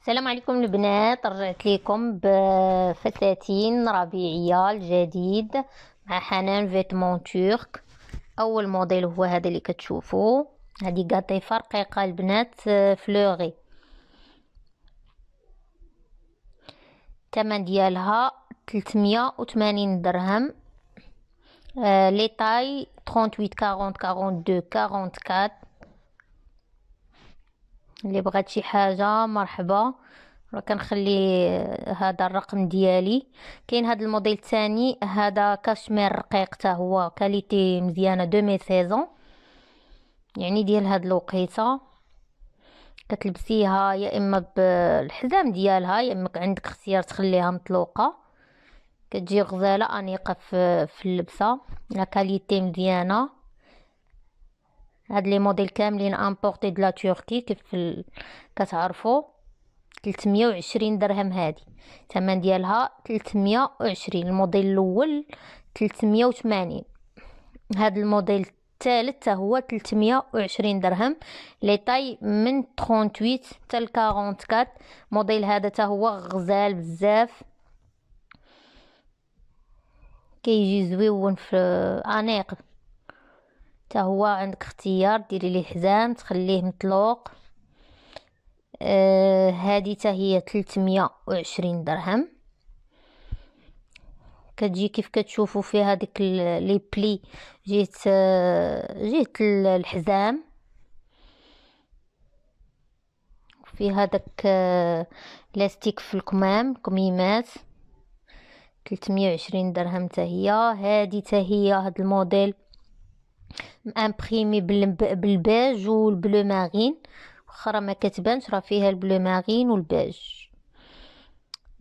السلام عليكم البنات رجعت لكم بفساتين ربيعيه الجديد مع حنان فيتمون تورك اول موديل هو هذا اللي كتشوفو هذه قطيفه رقيقه البنات آه، فلوغي تمن ديالها 380 درهم آه لي طاي 38 40 42 44 اللي بغات شي حاجه مرحبا راه كنخلي آه، هذا الرقم ديالي كاين هذا الموديل الثاني هذا كاشمير رقيق حتى هو كاليتي مزيانه 2016 سيزون يعني ديال هاد الوقيته كتلبسيها يا اما بالحزام ديالها يا اما عندك اختيار تخليها مطلوقه كتجي غزاله انيقه في اللبسه لا كاليتي مزيانه هاد لي موديل كاملين امبورتي د لا تركي كيف ال... كتعرفوا 320 درهم هادي الثمن ديالها 320 الموديل الاول 380 هاد الموديل الثالث حتى هو 320 درهم لي طاي من 38 حتى ل 44 موديل هذا حتى هو غزال بزاف كيجي زويون في انيق حتى هو عندك اختيار ديري ليه حزام تخليه مطلوق آه هادي حتى هي 320 درهم كتجي كيف كتشوفوا في هذيك لي بلي جيت آه جهه الحزام في هذاك آه، لاستيك في الكمام الكميمات 320 درهم حتى هي هادي حتى هي هاد الموديل امبريمي بالبيج والبلو مارين واخا ما كتبانش راه فيها البلو مارين والبيج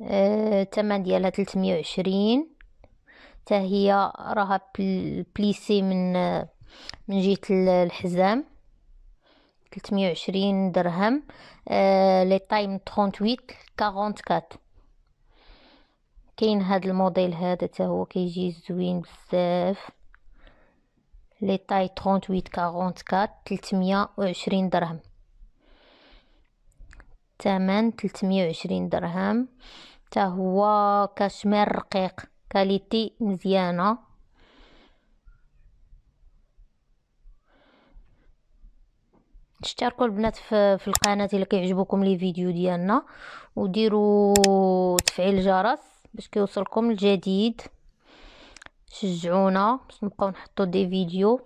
الثمن آه، ديالها 320 حتى هي راها بليسي من من جهه الحزام 320 درهم آه، لي تايم 38 44 كاين هذا الموديل هذا حتى هو كيجي زوين بزاف لي طاي 38 44 320 درهم الثمن 320 درهم حتى هو كشمير رقيق كاليتي مزيانه اشتركوا البنات في, في القناه اللي كيعجبوكم لي فيديو ديالنا وديروا تفعيل الجرس باش كيوصلكم الجديد شجعونا باش نبقاو نحطو دي فيديو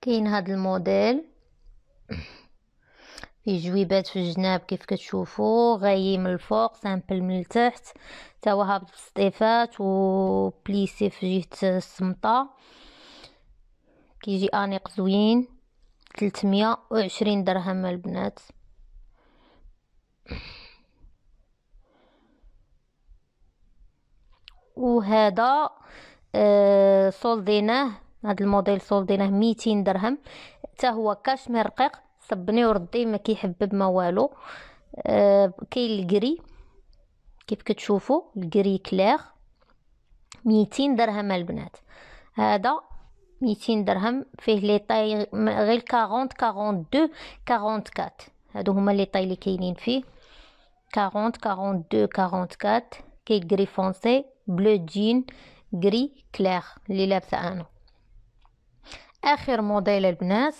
كاين هاد الموديل فيه جويبات في الجناب كيف كتشوفوا غايي من الفوق سامبل من التحت تا هو هابط بالسطيفات وبليسي في جهه السمطه كيجي انيق زوين 320 درهم البنات وهذا آه صولديناه هاد الموديل صولديناه 200 درهم حتى هو كاشمير رقيق صبني وردي ما كيحبب ما والو آه، كاين الكري كيف كتشوفوا الكري كلير 200 درهم البنات هذا 200 درهم فيه لي طاي غير 40 42 44 هادو هما لي طاي اللي كاينين فيه 40 42 44 كي غري فونسي بلو جين غري كلير اللي لابسه انا اخر موديل البنات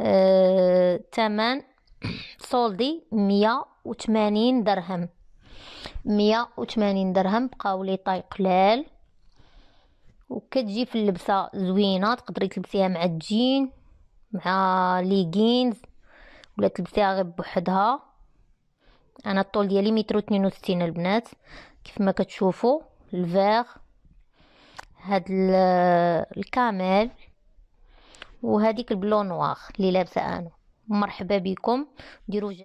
آه، تمن سولدي مية وثمانين درهم مية وثمانين درهم بقاو لي طاي قلال وكتجي في اللبسه زوينه تقدري تلبسيها مع الجين مع ليجينز ولا تلبسيها غير بوحدها انا الطول ديالي متر وستين البنات كيف ما كتشوفوا الفيغ هاد الكامل وهذيك البلو نوار اللي لابسه انا مرحبا بكم ديروا